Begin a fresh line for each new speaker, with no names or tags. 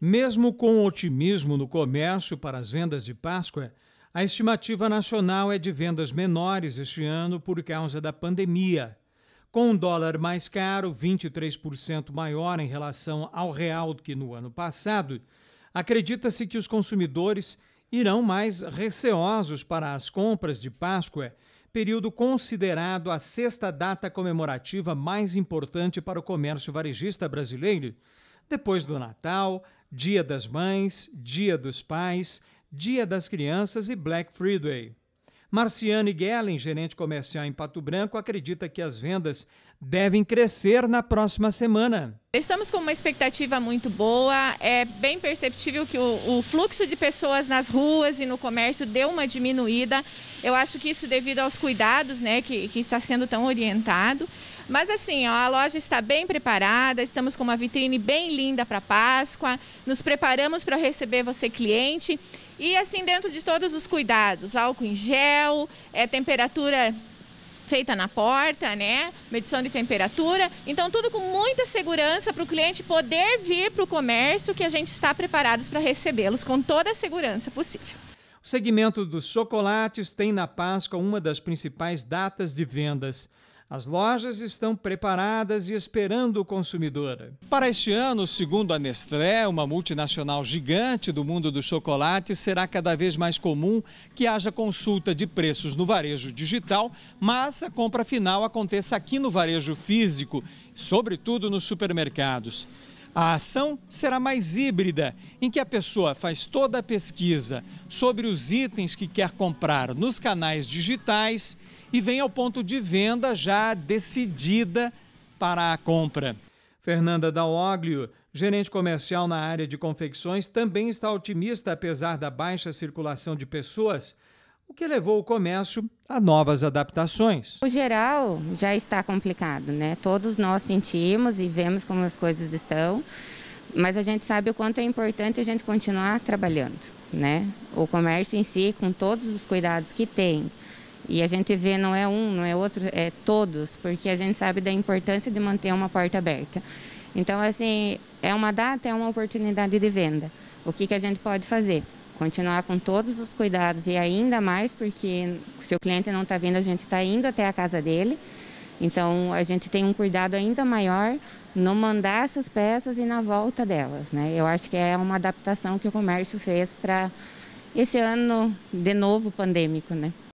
Mesmo com otimismo no comércio para as vendas de Páscoa, a estimativa nacional é de vendas menores este ano por causa da pandemia. Com um dólar mais caro, 23% maior em relação ao real que no ano passado, acredita-se que os consumidores irão mais receosos para as compras de Páscoa, período considerado a sexta data comemorativa mais importante para o comércio varejista brasileiro, depois do Natal, Dia das Mães, Dia dos Pais, Dia das Crianças e Black Friday. Marciane Gellen, gerente comercial em Pato Branco, acredita que as vendas devem crescer na próxima semana.
Estamos com uma expectativa muito boa. É bem perceptível que o, o, fluxo de pessoas nas ruas e no comércio deu uma diminuída. Eu acho que isso devido aos cuidados né, que, que está sendo tão orientado. Mas assim, ó, a loja está bem preparada, estamos com uma vitrine bem linda para Páscoa, nos preparamos para receber você cliente. E assim, dentro de todos os cuidados, álcool em gel, é, temperatura feita na porta, né? Medição de temperatura. Então, tudo com muita segurança para o cliente poder vir para o comércio que a gente está preparados para recebê-los com toda a segurança possível.
O segmento dos chocolates tem na Páscoa uma das principais datas de vendas. As lojas estão preparadas e esperando o consumidor. Para este ano, segundo a Nestlé, uma multinacional gigante do mundo do chocolate, será cada vez mais comum que haja consulta de preços no varejo digital, mas a compra final aconteça aqui no varejo físico, sobretudo nos supermercados. A ação será mais híbrida, em que a pessoa faz toda a pesquisa sobre os itens que quer comprar nos canais digitais e vem ao ponto de venda já decidida para a compra. Fernanda Daloglio, gerente comercial na área de confecções, também está otimista apesar da baixa circulação de pessoas, o que levou o comércio a novas adaptações.
O geral já está complicado, né? Todos nós sentimos e vemos como as coisas estão, mas a gente sabe o quanto é importante a gente continuar trabalhando, né? O comércio em si, com todos os cuidados que tem, e a gente vê não é um, não é outro, é todos, porque a gente sabe da importância de manter uma porta aberta. Então, assim, é uma data, é uma oportunidade de venda. O que, que a gente pode fazer? continuar com todos os cuidados e ainda mais porque se o cliente não está vindo, a gente está indo até a casa dele. Então a gente tem um cuidado ainda maior no mandar essas peças e na volta delas, né? Eu acho que é uma adaptação que o comércio fez para esse ano de novo pandêmico, né?